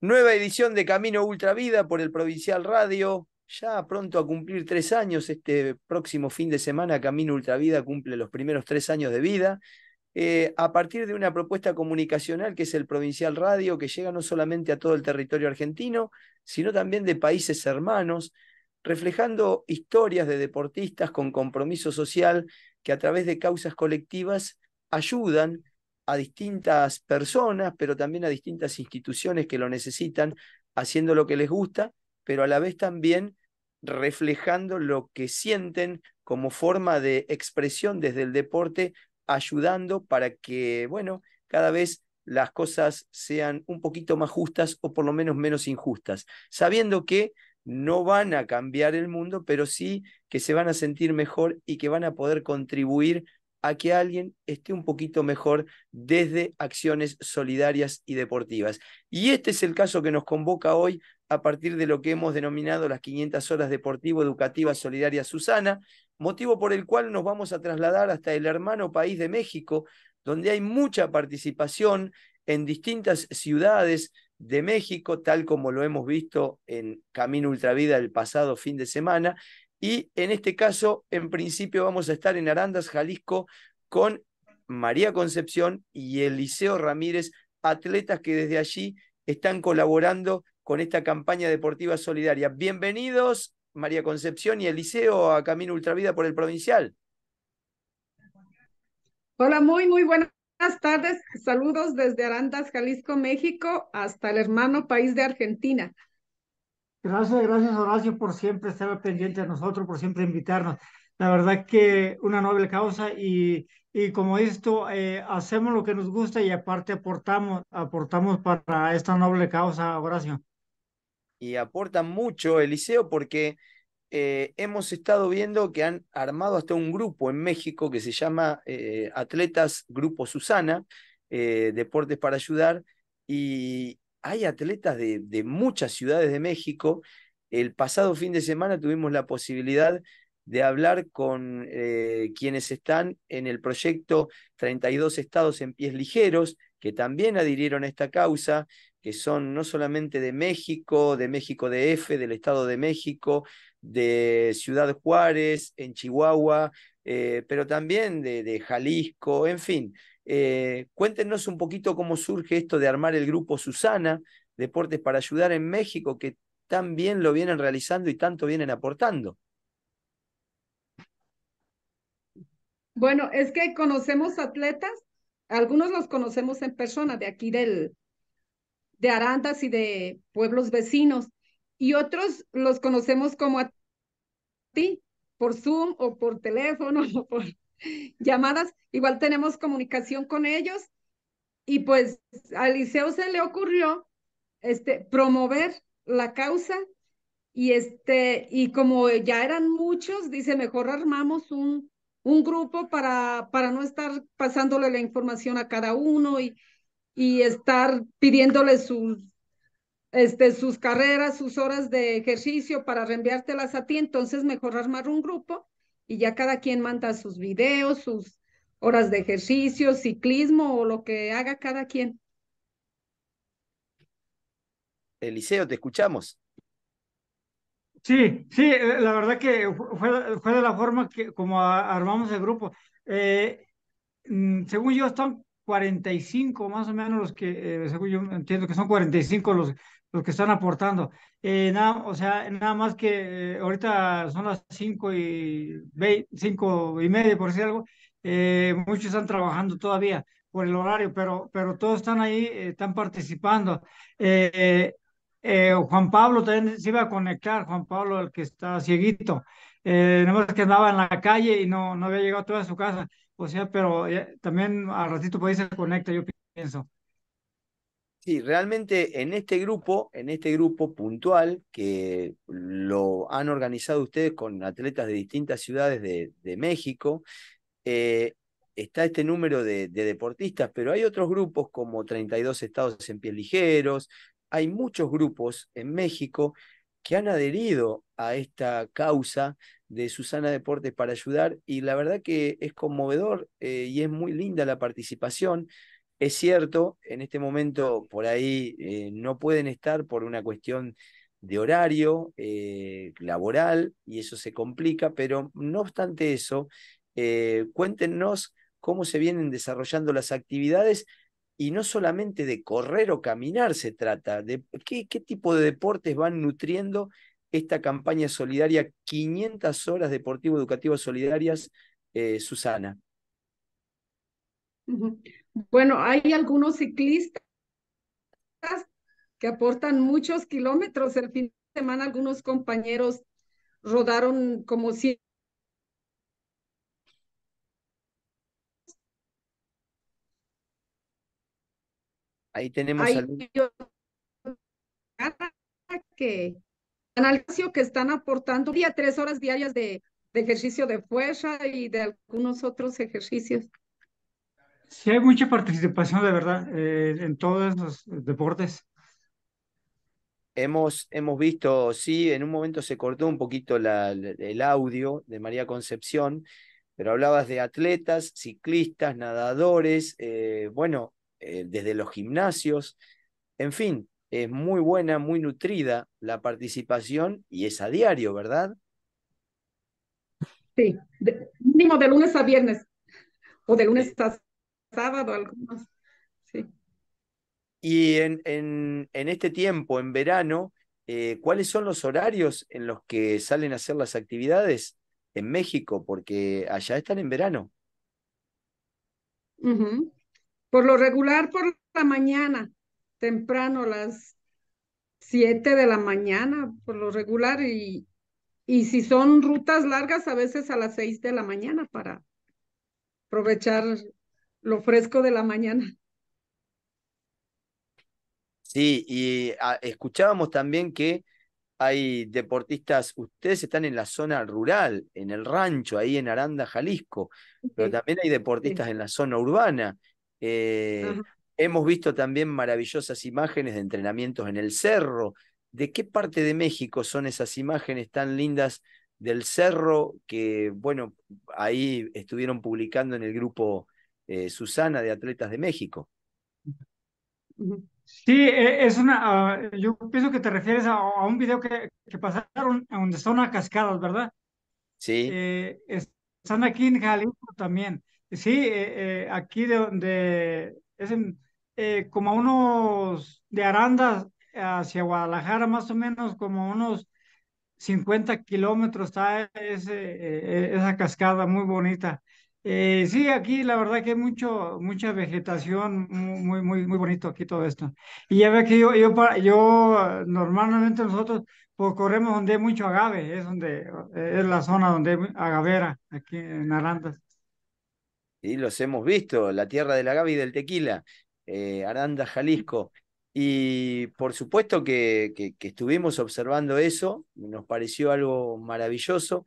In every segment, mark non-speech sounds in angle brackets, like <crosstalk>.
Nueva edición de Camino Ultra Vida por el Provincial Radio. Ya pronto a cumplir tres años, este próximo fin de semana Camino Ultra Vida cumple los primeros tres años de vida. Eh, a partir de una propuesta comunicacional que es el Provincial Radio, que llega no solamente a todo el territorio argentino, sino también de países hermanos, reflejando historias de deportistas con compromiso social que a través de causas colectivas ayudan a distintas personas, pero también a distintas instituciones que lo necesitan, haciendo lo que les gusta, pero a la vez también reflejando lo que sienten como forma de expresión desde el deporte, ayudando para que, bueno, cada vez las cosas sean un poquito más justas o por lo menos menos injustas, sabiendo que no van a cambiar el mundo, pero sí que se van a sentir mejor y que van a poder contribuir a que alguien esté un poquito mejor desde acciones solidarias y deportivas. Y este es el caso que nos convoca hoy a partir de lo que hemos denominado las 500 horas deportivo educativas solidarias Susana, motivo por el cual nos vamos a trasladar hasta el hermano país de México, donde hay mucha participación en distintas ciudades de México, tal como lo hemos visto en Camino Ultravida el pasado fin de semana, y en este caso, en principio, vamos a estar en Arandas, Jalisco, con María Concepción y Eliseo Ramírez, atletas que desde allí están colaborando con esta campaña deportiva solidaria. Bienvenidos, María Concepción y Eliseo, a Camino Ultravida por el Provincial. Hola, muy, muy buenas tardes. Saludos desde Arandas, Jalisco, México, hasta el hermano país de Argentina. Gracias, gracias Horacio por siempre estar pendiente de nosotros, por siempre invitarnos. La verdad que una noble causa y, y como esto, eh, hacemos lo que nos gusta y aparte aportamos, aportamos para esta noble causa, Horacio. Y aporta mucho, Eliseo, porque eh, hemos estado viendo que han armado hasta un grupo en México que se llama eh, Atletas Grupo Susana, Deportes para Ayudar, y, hay atletas de, muchas ciudades de México. El pasado fin de semana tuvimos la posibilidad de hablar con eh, quienes están en el proyecto 32 estados en pies ligeros, que también adhirieron a esta causa, que son no solamente de México, de México DF, del Estado de México, de Ciudad Juárez, en Chihuahua, eh, pero también de Jalisco, en fin, eh, cuéntenos un poquito cómo surge esto de armar el grupo Susana, Deportes para Ayudar en México, que tan bien lo vienen realizando y tanto vienen aportando. Bueno, es que conocemos atletas, algunos los conocemos en persona de aquí del, de Arandas y de pueblos vecinos, y otros los conocemos como a ti, por Zoom o por teléfono <laughs> o por <laughs> llamadas. Igual tenemos comunicación con ellos. Y pues a Liceo se le ocurrió este, promover la causa y, este, y como ya eran muchos, dice, mejor armamos un, un grupo para, para no estar pasándole la información a cada uno y, y estar pidiéndole sus, este, sus carreras, sus horas de ejercicio para reenviártelas a ti. Entonces, mejor armar un grupo y ya cada quien manda sus videos, sus horas de ejercicio, ciclismo o lo que haga cada quien. Eliseo, te escuchamos. Sí, sí, eh, la verdad que fue, de la forma que como armamos el grupo. Eh, mm, según yo, están 45 más o menos los que, eh, según yo entiendo que son 45 los, los que están aportando. Eh, nada, o sea, nada más que eh, ahorita son las cinco y, ve, cinco y media, por decir algo, eh, muchos están trabajando todavía por el horario, pero, pero todos están ahí, están participando. Juan Pablo también se iba a conectar, Juan Pablo, el que está cieguito, nada más que andaba en la calle y no, no había llegado todavía a su casa, o sea, pero también al ratito puede se conecta, yo pienso. Sí, realmente en este grupo, en este grupo puntual que lo han organizado ustedes con atletas de distintas ciudades de, México, eh, está este número de, deportistas, pero hay otros grupos como 32 estados en pies ligeros, hay muchos grupos en México que han adherido a esta causa de Susana Deportes para ayudar y la verdad que es conmovedor eh, y es muy linda la participación es cierto, en este momento por ahí eh, no pueden estar por una cuestión de horario eh, laboral y eso se complica, pero no obstante eso, eh, cuéntenos cómo se vienen desarrollando las actividades y no solamente de correr o caminar se trata, de qué, tipo de deportes van nutriendo esta campaña solidaria, 500 horas deportivo-educativas solidarias, Susana. Bueno, hay algunos ciclistas que aportan muchos kilómetros. El fin de semana algunos compañeros rodaron como 100 Ahí tenemos Hay algún... que están aportando día tres horas diarias de ejercicio de fuerza y de algunos otros ejercicios. Sí, hay mucha participación, de verdad, eh, en todos los deportes. Hemos, hemos visto, sí, en un momento se cortó un poquito el audio de María Concepción, pero hablabas de atletas, ciclistas, nadadores, eh, bueno, eh, desde los gimnasios, en fin, es muy buena, muy nutrida la participación y es a diario, ¿verdad? Sí, mínimo de lunes a viernes o de lunes a sábado más. Sí. Y en, en, este tiempo, en verano, eh, ¿cuáles son los horarios en los que salen a hacer las actividades en México? Porque allá están en verano. Por lo regular, por la mañana, temprano, las 7 de la mañana, por lo regular, y, y si son rutas largas, a veces a las 6 de la mañana para aprovechar lo fresco de la mañana. Sí, y ah, escuchábamos también que hay deportistas, ustedes están en la zona rural, en el rancho, ahí en Aranda, Jalisco, pero también hay deportistas en la zona urbana. Eh, hemos visto también maravillosas imágenes de entrenamientos en el cerro. ¿De qué parte de México son esas imágenes tan lindas del cerro que, bueno, ahí estuvieron publicando en el grupo eh, Susana de Atletas de México. Sí, e, es una, ah, yo pienso que te refieres a, un video que, que, pasaron donde son a cascadas, ¿verdad? Sí. Eh, están aquí en Jalisco también. Sí, eh, aquí de donde es como unos de Arandas hacia Guadalajara, más o menos como unos 50 kilómetros está e, e, esa cascada muy bonita. Eh, sí, aquí la verdad que hay mucho, mucha vegetación, muy, muy, muy bonito aquí todo esto. Y ya ve que yo, yo, yo normalmente nosotros pues, corremos donde hay mucho agave, es donde es la zona donde hay agavera, aquí en Aranda. Y los hemos visto, la tierra del agave y del tequila, eh, Aranda, Jalisco. Y por supuesto que, que, que estuvimos observando eso, nos pareció algo maravilloso,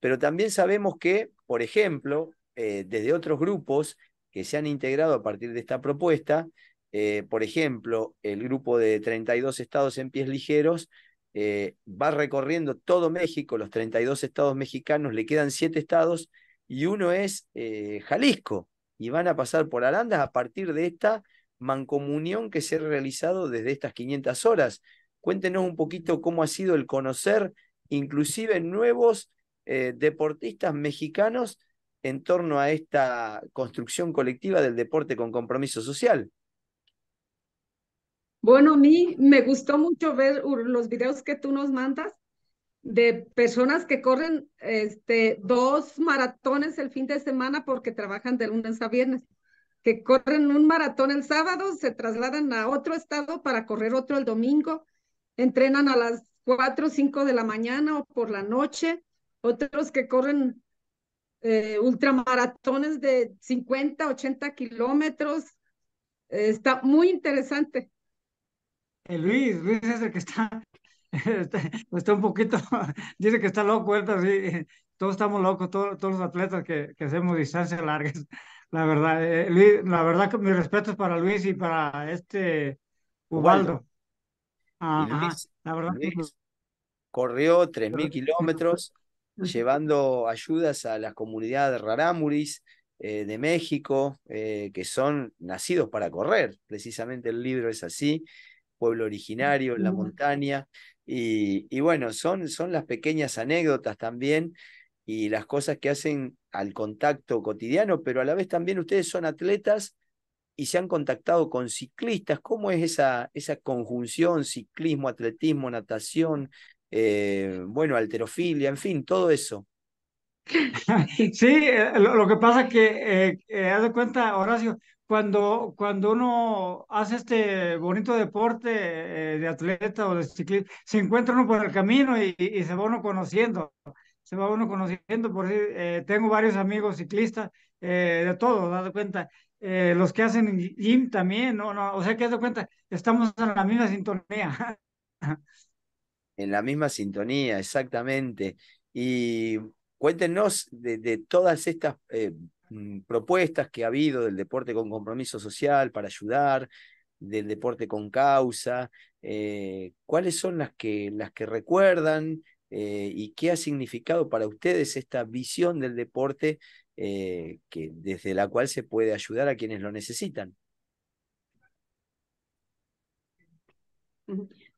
pero también sabemos que, por ejemplo, eh, desde otros grupos que se han integrado a partir de esta propuesta, eh, por ejemplo, el grupo de 32 estados en pies ligeros eh, va recorriendo todo México, los 32 estados mexicanos, le quedan 7 estados y uno es Jalisco, y van a pasar por Arandas a partir de esta mancomunión que se ha realizado desde estas 500 horas. Cuéntenos un poquito cómo ha sido el conocer inclusive nuevos deportistas mexicanos en torno a esta construcción colectiva del deporte con compromiso social? Bueno, a mí me gustó mucho ver los videos que tú nos mandas de personas que corren este, dos maratones el fin de semana porque trabajan de lunes a viernes, que corren un maratón el sábado, se trasladan a otro estado para correr otro el domingo, entrenan a las 4 o 5 de la mañana o por la noche, otros que corren eh, ultramaratones de 50, 80 kilómetros. está muy interesante. Eh, Luis, Luis es el que está, <laughs> está, un poquito, <laughs> dice que está loco, él, <laughs> todos estamos locos, todos, los atletas que, hacemos distancias largas. La verdad, eh, Luis, la verdad que mis respetos para Luis y para este Ubaldo. Ah, ajá, Luis pues corrió 3.000 kilómetros, llevando ayudas a las comunidades rarámuris eh, de México, eh, que son nacidos para correr. Precisamente el libro es así, pueblo originario en la montaña. Y, bueno, son, las pequeñas anécdotas también y las cosas que hacen al contacto cotidiano, pero a la vez también ustedes son atletas y se han contactado con ciclistas. ¿Cómo es esa, esa conjunción, ciclismo, atletismo, natación? Eh, bueno, alterofilia, en fin, todo eso. <laughs> Sí, eh, lo, que pasa que, eh, eh, haz de cuenta, Horacio, cuando, cuando uno hace este bonito deporte de atleta o de ciclista, se encuentra uno por el camino y, se va uno conociendo, se va uno conociendo, por tengo varios amigos ciclistas de todo, haz de cuenta, los que hacen gym también, no, no, o sea que haz de cuenta, estamos en la misma sintonía. <laughs> en la misma sintonía, exactamente. Y cuéntenos de, todas estas eh, mm, propuestas que ha habido del deporte con compromiso social para ayudar, del deporte con causa, eh, cuáles son las que, las que recuerdan eh, y qué ha significado para ustedes esta visión del deporte que, desde la cual se puede ayudar a quienes lo necesitan.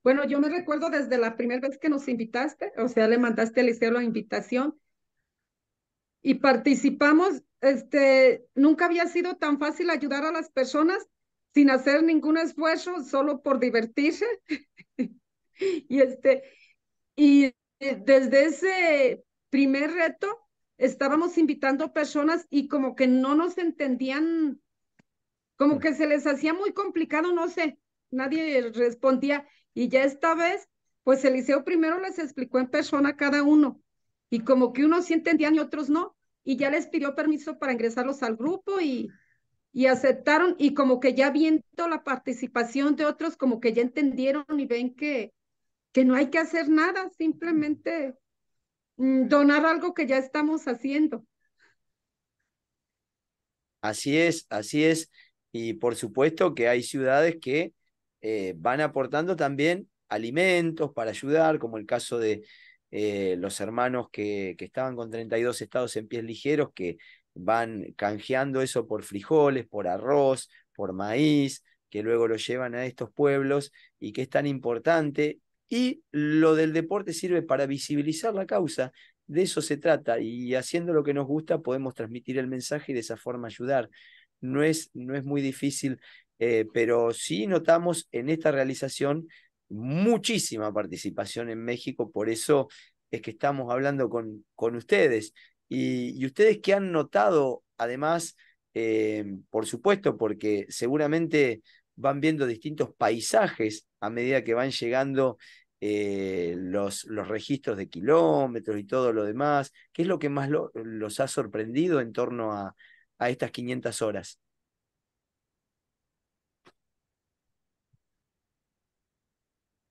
Bueno, yo me recuerdo desde la primera vez que nos invitaste, o sea, le mandaste al liceo la invitación y participamos. Este, nunca había sido tan fácil ayudar a las personas sin hacer ningún esfuerzo, solo por divertirse. <laughs> y este, y eh, desde ese primer reto estábamos invitando personas y como que no nos entendían, como que se les hacía muy complicado, no sé, nadie respondía. Y ya esta vez, pues Eliseo primero les explicó en persona a cada uno. Y como que unos sí entendían y otros no. Y ya les pidió permiso para ingresarlos al grupo y, y aceptaron. Y como que ya viendo la participación de otros, como que ya entendieron y ven que, que no hay que hacer nada, simplemente mm, donar algo que ya estamos haciendo. Así es, así es. Y por supuesto que hay ciudades que eh, van aportando también alimentos para ayudar, como el caso de eh, los hermanos que, que, estaban con 32 estados en pies ligeros, que van canjeando eso por frijoles, por arroz, por maíz, que luego lo llevan a estos pueblos y que es tan importante. Y lo del deporte sirve para visibilizar la causa, de eso se trata y haciendo lo que nos gusta podemos transmitir el mensaje y de esa forma ayudar. No es, no es muy difícil eh, pero sí notamos en esta realización muchísima participación en México, por eso es que estamos hablando con, ustedes. Y, ustedes que han notado, además, eh, por supuesto, porque seguramente van viendo distintos paisajes a medida que van llegando eh, los, registros de kilómetros y todo lo demás. ¿Qué es lo que más los ha sorprendido en torno a, a estas 500 horas?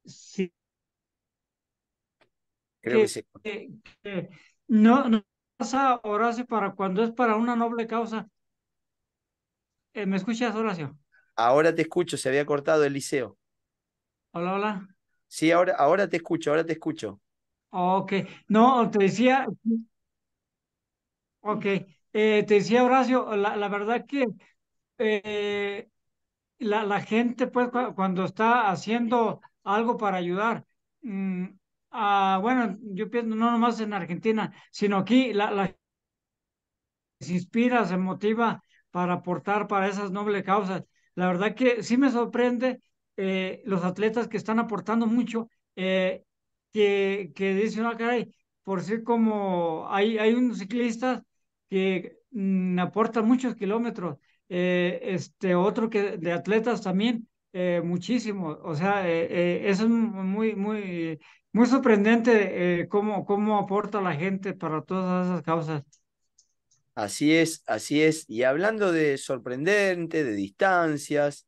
sí. Creo que, sí. no, pasa, Horacio, para cuando es para una noble causa. Eh, ¿Me escuchas, Horacio? Ahora te escucho, se había cortado el liceo. Hola, hola. Sí, ahora, ahora te escucho, ahora te escucho. Ok, no, te decía, ok, eh, te decía Horacio, la, verdad que eh, la, la gente pues cuando está haciendo algo para ayudar. Mm, ah, bueno, yo pienso no nomás en Argentina, sino aquí la, se inspira, se motiva para aportar para esas nobles causas. La verdad que sí me sorprende eh, los atletas que están aportando mucho, eh, que, que dicen, ah, caray, por ser como hay, hay unos ciclistas que mm, aporta aportan muchos kilómetros, eh, este, otro que de atletas también eh, muchísimo. O sea, eh, eh, es muy, muy, muy sorprendente cómo, cómo aporta la gente para todas esas causas. Así es, así es. Y hablando de sorprendente, de distancias,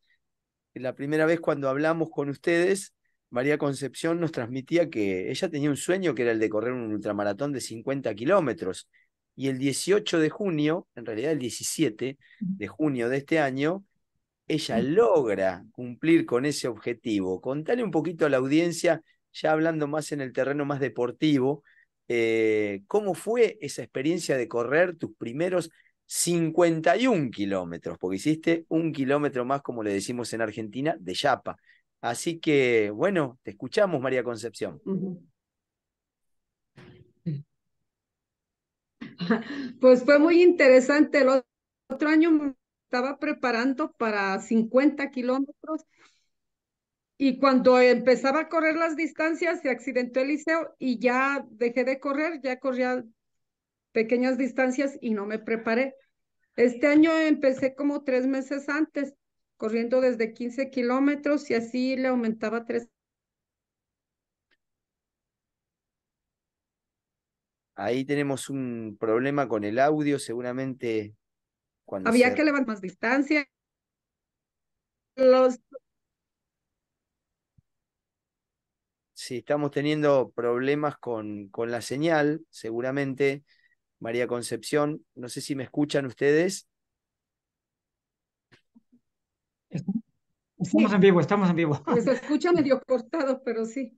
la primera vez cuando hablamos con ustedes, María Concepción nos transmitía que ella tenía un sueño que era el de correr un ultramaratón de 50 kilómetros. Y el 18 de junio, en realidad el 17 de junio de este año, ella mm. logra cumplir con ese objetivo. Contale un poquito a la audiencia, ya hablando más en el terreno más deportivo, eh, ¿cómo fue esa experiencia de correr tus primeros 51 kilómetros? Porque hiciste un kilómetro más, como le decimos en Argentina, de Yapa. Así que, bueno, te escuchamos, María Concepción. <laughs> Pues fue muy interesante. El otro año estaba preparando para 50 kilómetros y cuando empezaba a correr las distancias se accidentó el liceo y ya dejé de correr, ya corría pequeñas distancias y no me preparé. Este año empecé como tres meses antes, corriendo desde 15 kilómetros y así le aumentaba tres. Ahí tenemos un problema con el audio, seguramente había que levantar más distancia. Los... estamos teniendo problemas con, con la señal, seguramente, María Concepción, no sé si me escuchan ustedes. Estamos en vivo, estamos en vivo. Se escucha medio cortado, pero sí.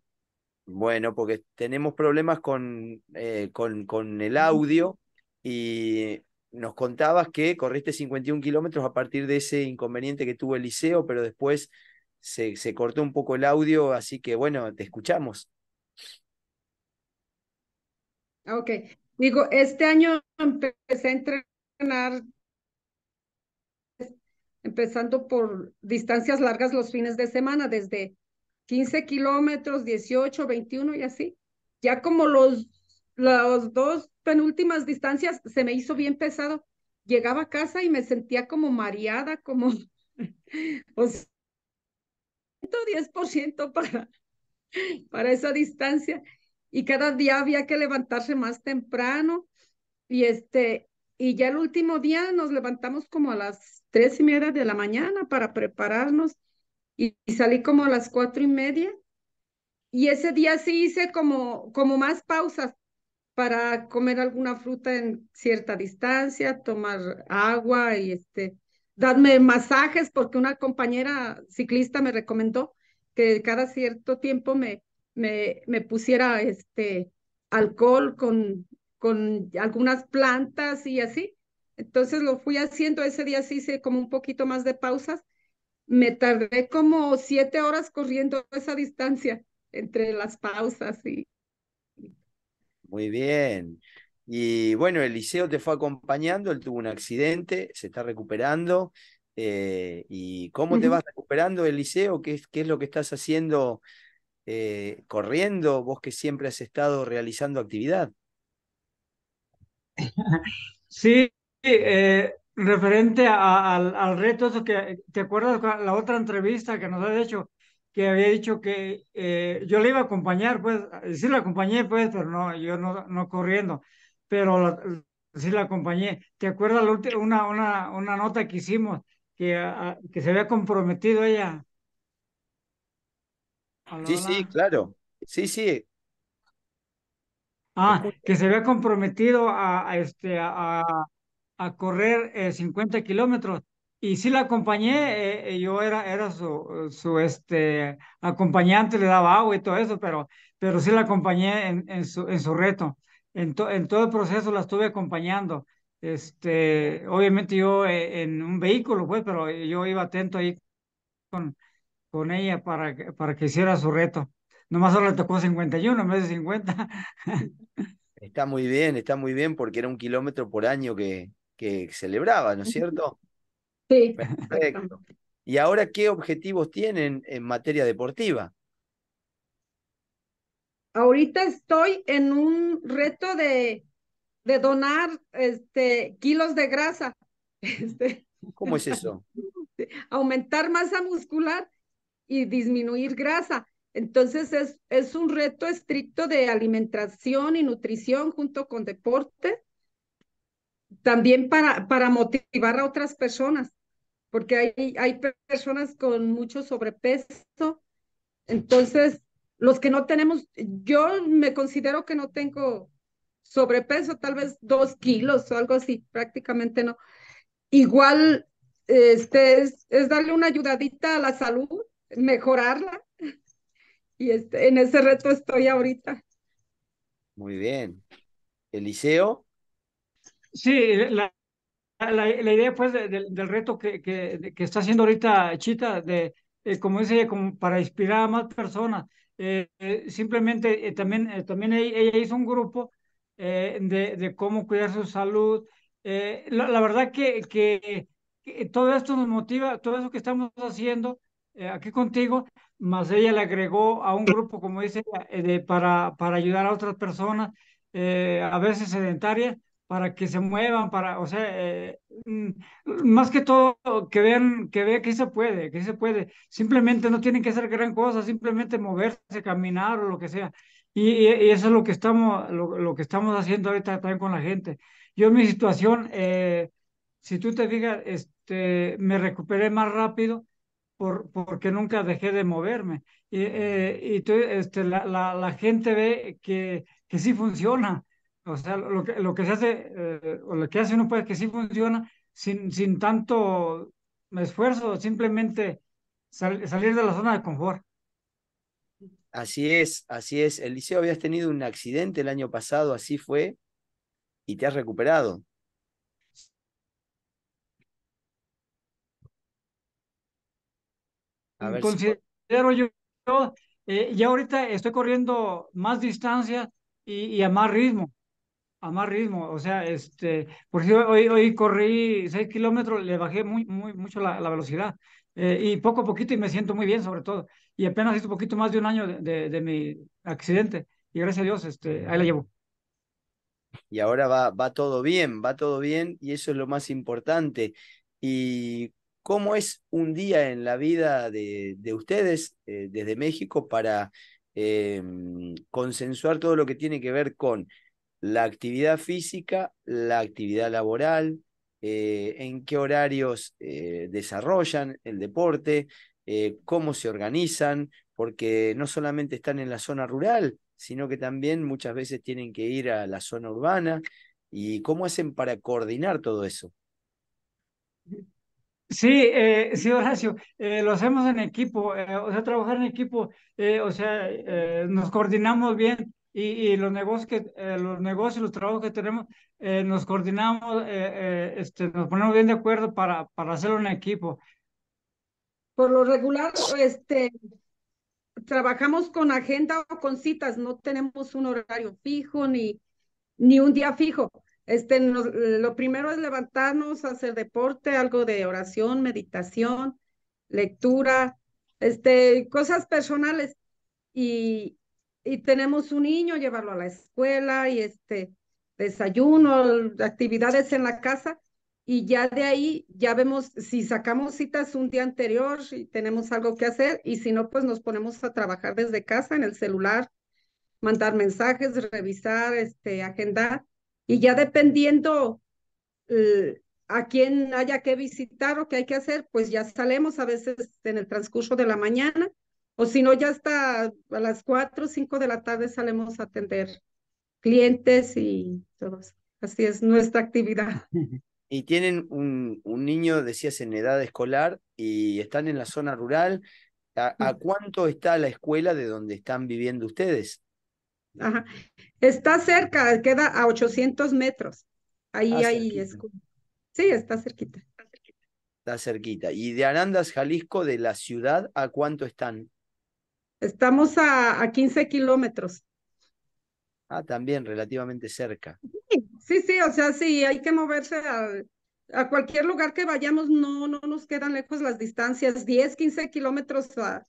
Bueno, porque tenemos problemas con, eh, con, con el audio y nos contabas que corriste 51 kilómetros a partir de ese inconveniente que tuvo el liceo, pero después se, se cortó un poco el audio, así que bueno, te escuchamos. Ok, digo, este año empecé a entrenar empezando por distancias largas los fines de semana, desde 15 kilómetros, 18, 21 y así. Ya como los, los dos en últimas distancias se me hizo bien pesado. Llegaba a casa y me sentía como mareada, como, <laughs> o 110% para, para esa distancia. Y cada día había que levantarse más temprano. Y este, y ya el último día nos levantamos como a las tres y media de la mañana para prepararnos y, salí como a las cuatro y media. Y ese día sí hice como, como más pausas, para comer alguna fruta en cierta distancia, tomar agua y este, darme masajes, porque una compañera ciclista me recomendó que cada cierto tiempo me, me, me pusiera este alcohol con, con algunas plantas y así. Entonces lo fui haciendo, ese día sí hice como un poquito más de pausas. Me tardé como siete horas corriendo esa distancia entre las pausas y, muy bien. Y bueno, Eliseo te fue acompañando, él tuvo un accidente, se está recuperando. Eh, ¿Y cómo te vas recuperando Eliseo? ¿Qué es, qué es lo que estás haciendo eh, corriendo? Vos que siempre has estado realizando actividad. <laughs> Sí, eh, referente al, reto, que, ¿te acuerdas la otra entrevista que nos has hecho? que había dicho que eh, yo le iba a acompañar, pues, sí la acompañé, pues, pero no, yo no, no corriendo, pero sí la acompañé. ¿Te acuerdas la una, una, una nota que hicimos que, ah, ah, que se había comprometido ella? Sí, sí, claro. Sí, sí. Ah, que se había comprometido a, este, a, a correr 50 eh, kilómetros y sí la acompañé, eh, eh, yo era, era su, su este, acompañante, le daba agua y todo eso, pero, pero sí la acompañé en, en, su, en su reto. En, en todo el proceso la estuve acompañando. Este, obviamente yo eh, en un vehículo, pues, pero yo iba atento ahí con, con ella para, para que hiciera su reto. Nomás ahora le tocó 51 en vez de 50. Está muy bien, está muy bien, porque era un kilómetro por año que, que celebraba, ¿no es cierto? Sí. Perfecto. ¿Y ahora qué objetivos tienen en materia deportiva? Ahorita estoy en un reto de, donar este, kilos de grasa. <laughs> Este, ¿Cómo es eso? <laughs> Aumentar masa muscular y disminuir grasa. Entonces es, es un reto estricto de alimentación y nutrición junto con deporte, también para, para motivar a otras personas porque hay, personas con mucho sobrepeso. Entonces, los que no tenemos, yo me considero que no tengo sobrepeso, tal vez dos kilos o algo así, prácticamente no. Igual este, es, es darle una ayudadita a la salud, mejorarla. Y este, en ese reto estoy ahorita. Muy bien. Eliseo. Sí, la, Ah, la, idea pues del reto que, que, está haciendo ahorita Chita, de, eh, como dice ella, para inspirar a más personas, eh, eh, simplemente también, también ella, hizo un grupo de, cómo cuidar su salud. La, verdad que, que, todo esto nos motiva, todo eso que estamos haciendo aquí contigo, más ella le agregó a un grupo, como dice, de, para, para ayudar a otras personas, a veces sedentarias, para que se muevan, para, o sea, eh, mm, más que todo que vean, que vean que se puede, que se puede. Simplemente no tienen que hacer gran cosa, simplemente moverse, caminar o lo que sea. Y, eso es lo que estamos, lo, que estamos haciendo ahorita también con la gente. Yo mi situación, eh, si tú te digas, este, me recuperé más rápido por, porque nunca dejé de moverme. Y, eh, este, la, la gente ve que, que sí funciona o sea, lo que, lo que se hace, eh, o lo que hace uno, puede que sí funciona sin, sin tanto esfuerzo, simplemente salir de la zona de confort. Así es, así es. Eliseo, habías tenido un accidente el año pasado, así fue, y te has recuperado. A ver yo eh, ya ahorita estoy corriendo más distancia y a más ritmo a más ritmo, o sea, este, por si hoy, hoy corrí 6 kilómetros, le bajé muy, muy, mucho la, la velocidad, eh, y poco a poquito, y me siento muy bien sobre todo, y apenas hice un poquito más de un año de, de, mi accidente, y gracias a Dios, este, ahí la llevo. Y ahora va, va todo bien, va todo bien, y eso es lo más importante. ¿Y cómo es un día en la vida de, de ustedes eh, desde México para em, consensuar todo lo que tiene que ver con la actividad física, la actividad laboral, eh, en qué horarios eh, desarrollan el deporte, eh, cómo se organizan, porque no solamente están en la zona rural, sino que también muchas veces tienen que ir a la zona urbana y cómo hacen para coordinar todo eso. Sí, sí, Horacio, lo hacemos en equipo, o sea, trabajar en equipo, o sea, nos coordinamos bien y, los negocios eh, los negocios los trabajos que tenemos eh, nos coordinamos eh, este, nos ponemos bien de acuerdo para para hacer un equipo por lo regular este trabajamos con agenda o con citas no tenemos un horario fijo ni ni un día fijo este lo primero es levantarnos hacer deporte algo de oración meditación lectura este cosas personales y, y tenemos un niño, llevarlo a la escuela y este desayuno, actividades en la casa y ya de ahí ya vemos si sacamos citas un día anterior si tenemos algo que hacer y si no pues nos ponemos a trabajar desde casa en el celular, mandar mensajes, revisar, este agendar y ya dependiendo eh, a quién haya que visitar o qué hay que hacer, pues ya salemos a veces en el transcurso de la mañana o si no, ya hasta a las 4 o 5 de la tarde salemos a atender clientes y todos Así es nuestra actividad. <laughs> Y tienen un, un niño, decías, en edad escolar y están en la zona rural. ¿A, cuánto está la escuela de donde están viviendo ustedes? Ajá. Está cerca, queda a 800 metros. Ahí, ahí Sí, está cerquita. Está cerquita. ¿Y de Arandas, Jalisco, de la ciudad, a cuánto están? Estamos a, 15 kilómetros. Ah, también relativamente cerca. Sí, sí, o sea, sí, hay que moverse a, cualquier lugar que vayamos, no, no nos quedan lejos las distancias, 10, 15 kilómetros a,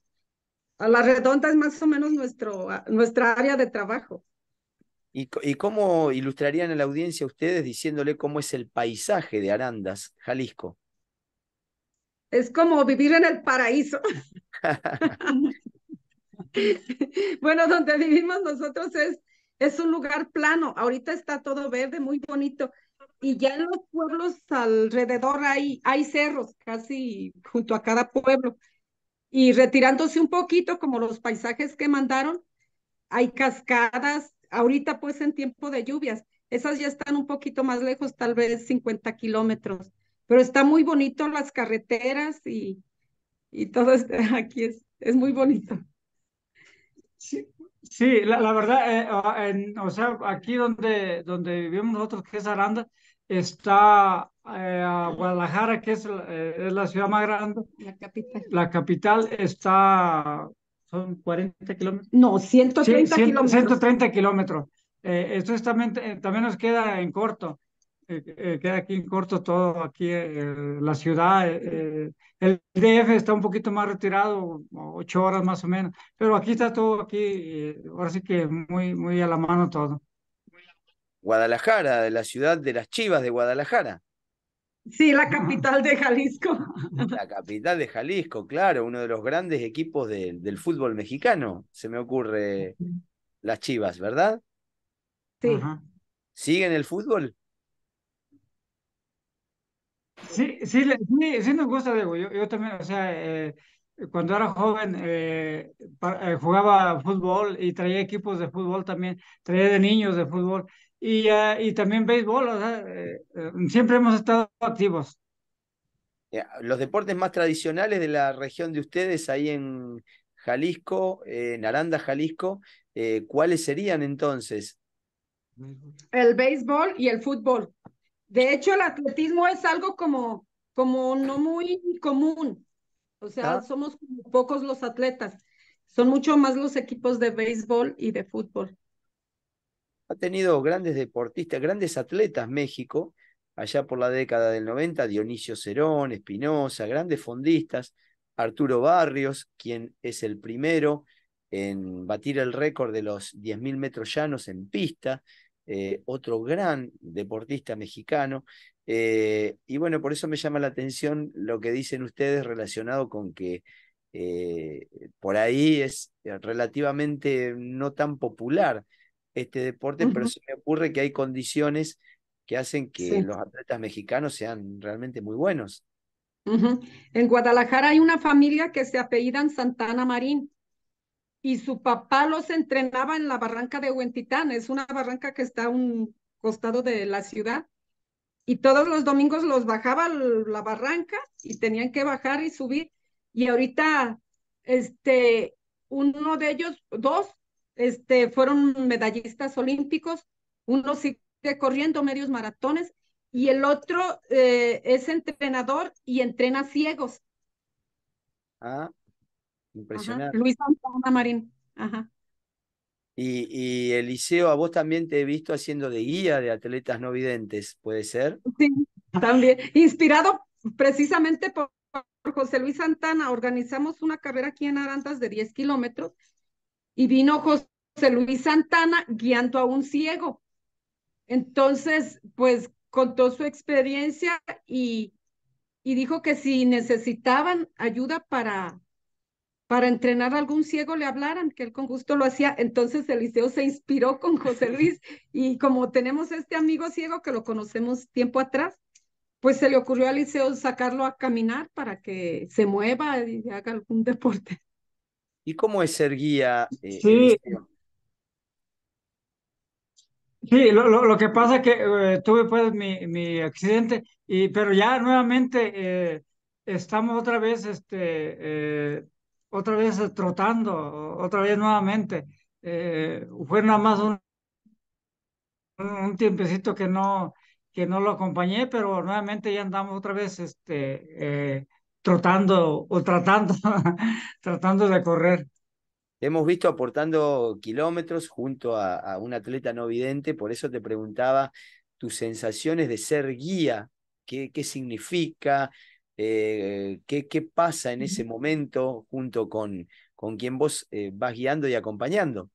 a la redonda es más o menos nuestro, nuestra área de trabajo. ¿Y, ¿Y cómo ilustrarían a la audiencia ustedes diciéndole cómo es el paisaje de Arandas, Jalisco? Es como vivir en el paraíso. <laughs> <laughs> <laughs> bueno, donde vivimos nosotros es, es un lugar plano. Ahorita está todo verde, muy bonito. Y ya en los pueblos alrededor hay, hay cerros, casi junto a cada pueblo. Y retirándose un poquito, como los paisajes que mandaron, hay cascadas, ahorita pues en tiempo de lluvias. Esas ya están un poquito más lejos, tal vez 50 kilómetros. Pero está muy bonito las carreteras y, y todo este, <laughs> aquí es, es muy bonito. Sí, sí la, verdad, eh, ah, o sea, aquí donde, donde vivimos nosotros, que es Aranda, está eh, Guadalajara, que es, eh, es, la ciudad más grande. La capital. La capital está, son 40 kilómetros. No, 130 kilómetros. 130 kilómetros. esto es también, nos queda en corto. Eh, eh, queda aquí en corto todo, aquí eh, la ciudad, el DF está un poquito más retirado, ocho horas más o menos, pero aquí está todo, aquí, ahora sí que muy, muy a la mano todo. Guadalajara, de la ciudad de las Chivas de Guadalajara. Sí, la capital de Jalisco. <laughs> La capital de Jalisco, claro, uno de los grandes equipos del fútbol mexicano, se me ocurre las Chivas, ¿verdad? Sí. ¿Siguen el fútbol? Sí, sí, sí, sí nos gusta, Diego. Yo, yo también, o sea, eh, cuando era joven eh, eh, jugaba fútbol y traía equipos de fútbol también, traía de niños de fútbol y, ah, y también béisbol, o sea, siempre hemos estado activos. Los deportes más tradicionales de la región de ustedes, ahí en Jalisco, en Aranda, Jalisco, ¿cuáles serían entonces? El béisbol y el fútbol. De hecho, el atletismo es algo como, como no muy común. O sea, ah. somos pocos los atletas. Son mucho más los equipos de béisbol y de fútbol. Ha tenido grandes deportistas, grandes atletas México, allá por la década del 90, Dionisio Cerón, Espinosa, grandes fondistas, Arturo Barrios, quien es el primero en batir el récord de los 10.000 metros llanos en pista, eh, otro gran deportista mexicano. Eh, y bueno, por eso me llama la atención lo que dicen ustedes relacionado con que eh, por ahí es relativamente no tan popular este deporte, pero se me ocurre que hay condiciones que hacen que los atletas mexicanos sean realmente muy buenos. En Guadalajara hay una familia que se apellidan Santana Marín y su papá los entrenaba en la barranca de Huentitán, es una barranca que está a un costado de la ciudad, y todos los domingos los bajaba la barranca y tenían que bajar y subir, y ahorita, este, uno de ellos, dos, este, fueron medallistas olímpicos, uno sigue corriendo medios maratones, y el otro eh, es entrenador y entrena ciegos. Ah, Impresionante. Luis Santana Marín. Ajá. Y, Eliseo, a vos también te he visto haciendo de guía de atletas no videntes, ¿puede ser? Sí, también. Inspirado precisamente por, José Luis Santana, organizamos una carrera aquí en Arantas de 10 kilómetros y vino José Luis Santana guiando a un ciego. Entonces, pues contó su experiencia y, y dijo que si necesitaban ayuda para para entrenar a algún ciego le hablaran, que él con gusto lo hacía. Entonces Eliseo se inspiró con José <laughs> Luis y como tenemos este amigo ciego que lo conocemos tiempo atrás, pues se le ocurrió a Eliseo sacarlo a caminar para que se mueva y haga algún deporte. ¿Y cómo es ser guía? Eh, sí. Sí, lo, que pasa es que eh, tuve pues mi, mi, accidente, y, pero ya nuevamente eh, estamos otra vez este, otra vez trotando, otra vez nuevamente. Eh, fue nada más un, un tiempecito que no, que no lo acompañé, pero nuevamente ya andamos otra vez este, eh, trotando o tratando, <laughs> tratando de correr. hemos visto aportando kilómetros junto a, a, un atleta no vidente, por eso te preguntaba tus sensaciones de ser guía, qué, qué significa, eh, eh, qué, qué, pasa en ese momento junto con, con quien vos eh, vas guiando y acompañando.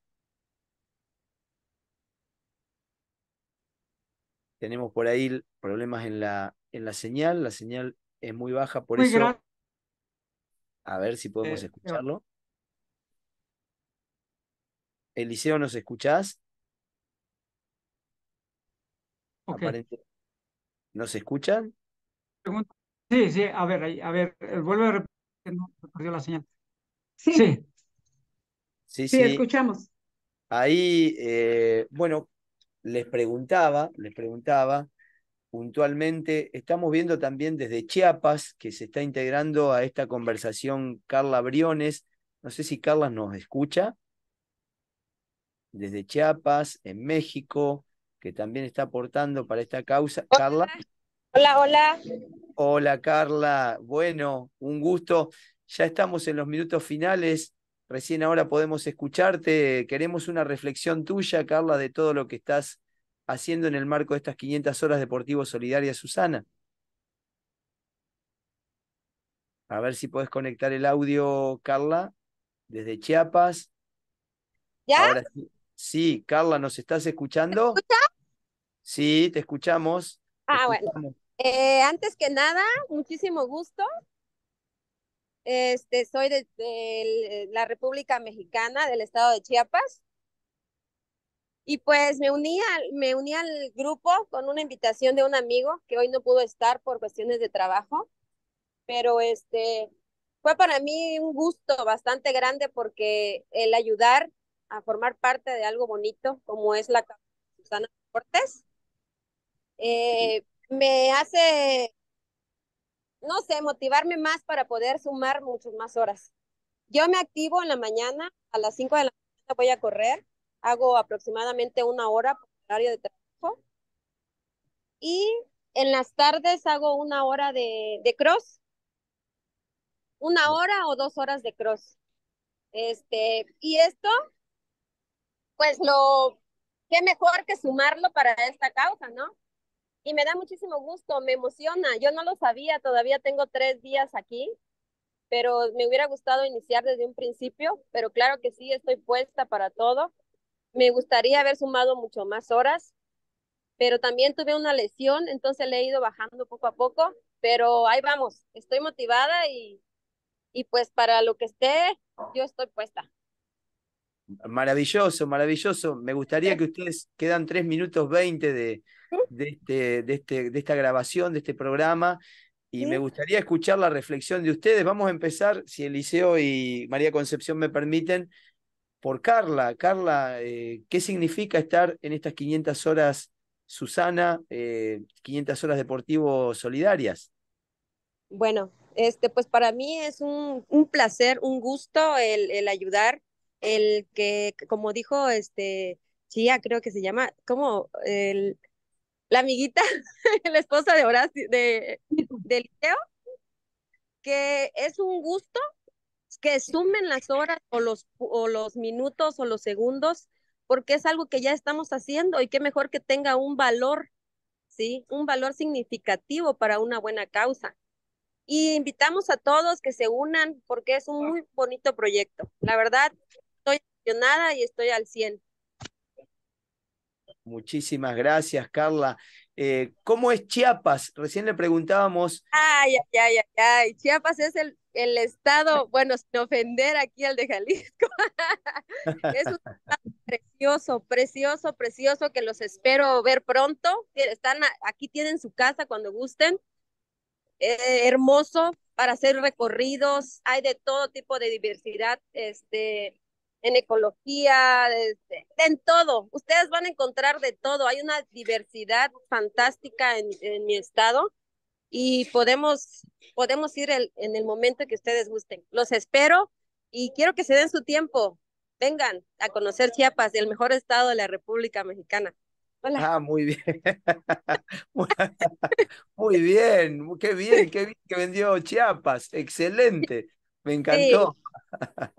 Tenemos por ahí problemas en la, en la señal, la señal es muy baja, por eso... A ver si podemos escucharlo. Eliseo, ¿nos escuchás? Okay. ¿Nos escuchan? Sí, sí, a ver, a ver, eh, vuelvo a repetir, no perdió la señal. Sí. Sí, sí. sí escuchamos. Ahí, eh, bueno, les preguntaba, les preguntaba puntualmente, estamos viendo también desde Chiapas que se está integrando a esta conversación Carla Briones. No sé si Carla nos escucha. Desde Chiapas, en México, que también está aportando para esta causa. Carla. Hola, hola. Hola Carla, bueno, un gusto. Ya estamos en los minutos finales, recién ahora podemos escucharte. Queremos una reflexión tuya, Carla, de todo lo que estás haciendo en el marco de estas 500 horas Deportivo Solidaria, Susana. A ver si podés conectar el audio, Carla, desde Chiapas. ¿Ya? sí. Carla, ¿nos estás escuchando? Sí, te escuchamos. Ah, bueno. Eh, antes que nada, muchísimo gusto. Este, soy de, la República Mexicana, del estado de Chiapas. Y pues me uní, al, me uní al grupo con una invitación de un amigo que hoy no pudo estar por cuestiones de trabajo. Pero este, fue para mí un gusto bastante grande porque el ayudar a formar parte de algo bonito como es la Susana Cortés. Eh, me hace, no sé, motivarme más para poder sumar muchas más horas. Yo me activo en la mañana, a las 5 de la mañana voy a correr, hago aproximadamente una hora por horario de trabajo y en las tardes hago una hora de, cross, una hora o dos horas de cross. Este, y esto, pues lo, qué mejor que sumarlo para esta causa, ¿no? y me da muchísimo gusto, me emociona. Yo no lo sabía, todavía tengo tres días aquí, pero me hubiera gustado iniciar desde un principio, pero claro que sí, estoy puesta para todo. Me gustaría haber sumado mucho más horas, pero también tuve una lesión, entonces le he ido bajando poco a poco, pero ahí vamos, estoy motivada y, y pues para lo que esté, yo estoy puesta. Maravilloso, maravilloso. Me gustaría que ustedes quedan tres minutos veinte de, <laughs> de, este, de, este, de esta grabación, de este programa. Y me gustaría escuchar la reflexión de ustedes. Vamos a empezar, si Eliseo y María Concepción me permiten, por Carla. Carla, eh, ¿qué significa estar en estas 500 horas, Susana, 500 eh, horas deportivo solidarias? Bueno, este, pues para mí es un, un placer, un gusto el, ayudar, el que, como dijo este, Chia, creo que se llama, cómo el la amiguita, <laughs> la esposa de Horacio, de, de que es un gusto que sumen las horas o los, o los minutos o los segundos, porque es algo que ya estamos haciendo y qué mejor que tenga un valor, ¿sí? Un valor significativo para una buena causa. Y invitamos a todos que se unan porque es un muy bonito proyecto. La verdad, estoy emocionada y estoy al 100. Muchísimas gracias, Carla. Eh, ¿Cómo es Chiapas? Recién le preguntábamos. Ay, ay, ay, ay. Chiapas es el, el estado, bueno, sin ofender aquí al de Jalisco. <laughs> es un estado precioso, precioso, precioso que los espero ver pronto. Están aquí, tienen su casa cuando gusten. Eh, hermoso para hacer recorridos. Hay de todo tipo de diversidad. Este, en ecología, este, en todo. Ustedes van a encontrar de todo. Hay una diversidad fantástica en, en mi estado y podemos, podemos ir en el momento que ustedes gusten. Los espero y quiero que se den su tiempo. Vengan a conocer Chiapas, el mejor estado de la República Mexicana. Hola. Ah, muy bien. <laughs> muy bien, qué bien, qué bien que vendió Chiapas. Excelente. Me encantó.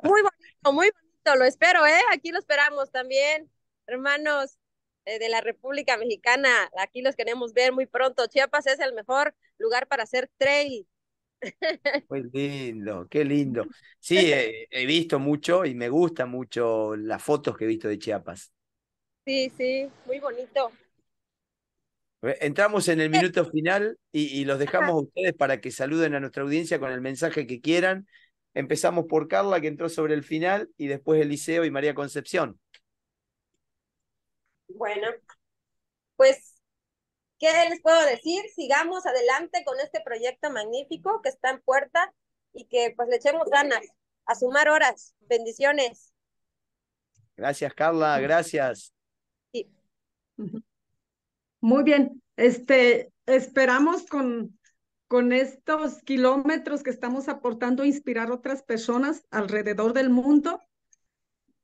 Muy bonito, muy bonito lo espero, ¿eh? Aquí lo esperamos también, hermanos eh, de la República Mexicana. Aquí los queremos ver muy pronto. Chiapas es el mejor lugar para hacer trail. <laughs> muy lindo, qué lindo. Sí, he, visto mucho y me gustan mucho las fotos que he visto de Chiapas. Sí, sí, muy bonito. Entramos en el minuto final y, los dejamos a ustedes para que saluden a nuestra audiencia con el mensaje que quieran Empezamos por Carla, que entró sobre el final, y después Eliseo y María Concepción. Bueno, pues, ¿qué les puedo decir? Sigamos adelante con este proyecto magnífico que está en puerta y que pues le echemos ganas a sumar horas. Bendiciones. Gracias, Carla, gracias. Muy bien, este, esperamos con, con estos kilómetros que estamos aportando a inspirar otras personas alrededor del mundo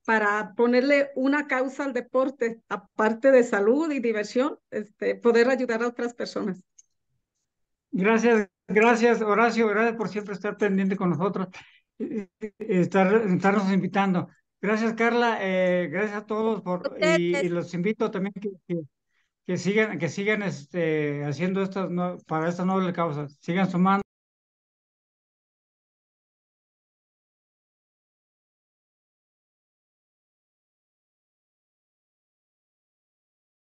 para ponerle una causa al deporte, aparte de salud y diversión, este, poder ayudar a otras personas. Gracias, gracias Horacio, gracias por siempre estar pendiente con nosotros, eh, eh, estar, estarnos invitando. Gracias Carla, eh, gracias a todos y, los invito también que que sigan, que sigan este, haciendo esto para esta noble causa. sigan sumando.